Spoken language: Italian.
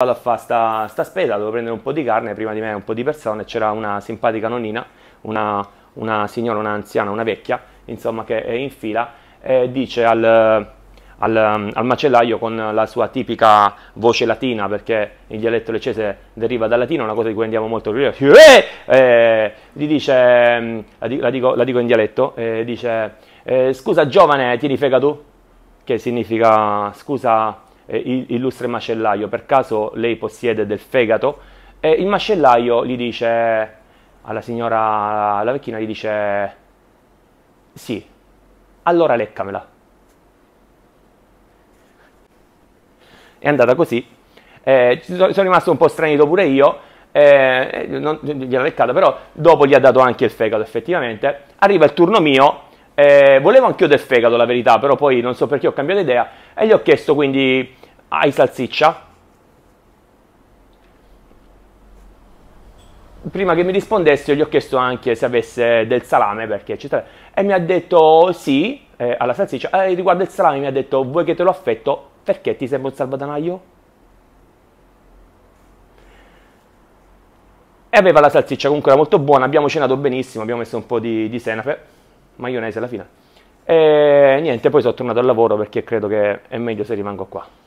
Vado a fare sta, sta, spesa, devo prendere un po' di carne, prima di me un po' di persone, c'era una simpatica nonnina, una, una, signora, una anziana, una vecchia, insomma che è in fila, e dice al, al, al, macellaio con la sua tipica voce latina, perché il dialetto leccese deriva dal latino, una cosa di cui andiamo molto più, eh! eh, gli dice, la dico, la dico in dialetto, eh, dice, eh, scusa giovane, tieni fegato, che significa scusa eh, illustre macellaio, per caso lei possiede del fegato, e il macellaio gli dice alla signora, alla vecchina gli dice, sì, allora leccamela. È andata così, eh, sono rimasto un po' stranito pure io, eh, eh non, gliela leccata, però dopo gli ha dato anche il fegato effettivamente. Arriva il turno mio, eh, volevo anch'io del fegato, la verità, però poi non so perché ho cambiato idea e gli ho chiesto quindi hai salsiccia? Prima che mi rispondesse, gli ho chiesto anche se avesse del salame, perché eccetera. E mi ha detto sì eh, alla salsiccia. E eh, riguardo il salame, mi ha detto: Vuoi che te lo affetto? Perché ti serve un salvadanaio? E aveva la salsiccia, comunque era molto buona. Abbiamo cenato benissimo, abbiamo messo un po' di, di senape, maionese alla fine. E niente, poi sono tornato al lavoro perché credo che è meglio se rimango qua.